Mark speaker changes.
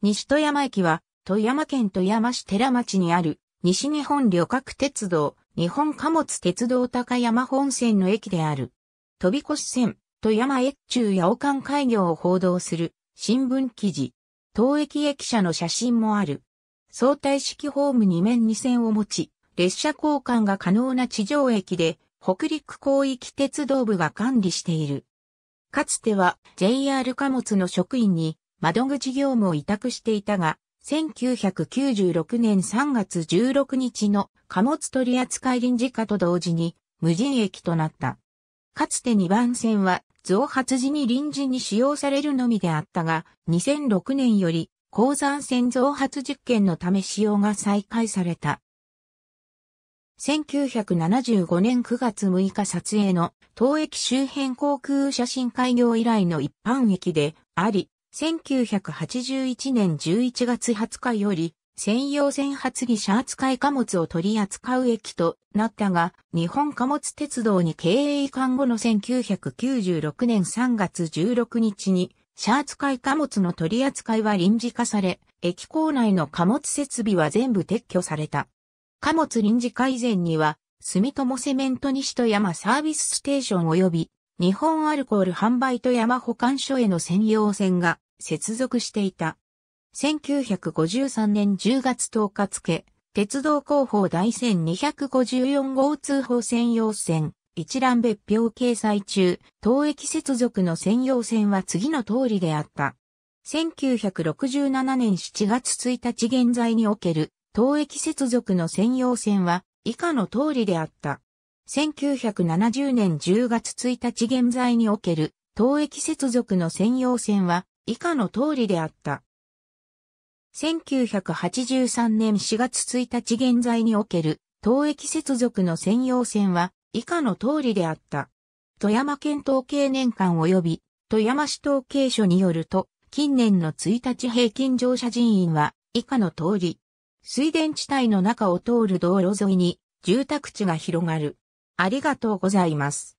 Speaker 1: 西富山駅は、富山県富山市寺町にある、西日本旅客鉄道、日本貨物鉄道高山本線の駅である。飛び越線、富山越中八尾間開業を報道する、新聞記事。当駅駅舎の写真もある。相対式ホーム2面2線を持ち、列車交換が可能な地上駅で、北陸広域鉄道部が管理している。かつては JR 貨物の職員に窓口業務を委託していたが、1996年3月16日の貨物取扱臨時化と同時に無人駅となった。かつて2番線は増発時に臨時に使用されるのみであったが、2006年より鉱山線増発実験のため使用が再開された。1975年9月6日撮影の当駅周辺航空写真開業以来の一般駅であり、1981年11月20日より、専用船発議ー扱い貨物を取り扱う駅となったが、日本貨物鉄道に経営移管後の1996年3月16日に、シャー扱い貨物の取り扱いは臨時化され、駅構内の貨物設備は全部撤去された。貨物臨時化以前には、住友セメント西戸山サービスステーション及び日本アルコール販売と山保管所への専用船が接続していた。1953年10月10日付、鉄道広報第1254号通報専用船、一覧別表掲載中、当駅接続の専用船は次の通りであった。1967年7月1日現在における、当駅接続の専用船は以下の通りであった。1970年10月1日現在における、東駅接続の専用線は、以下の通りであった。1983年4月1日現在における、東駅接続の専用線は、以下の通りであった。富山県統計年間及び、富山市統計所によると、近年の1日平均乗車人員は、以下の通り。水田地帯の中を通る道路沿いに、住宅地が広がる。ありがとうございます。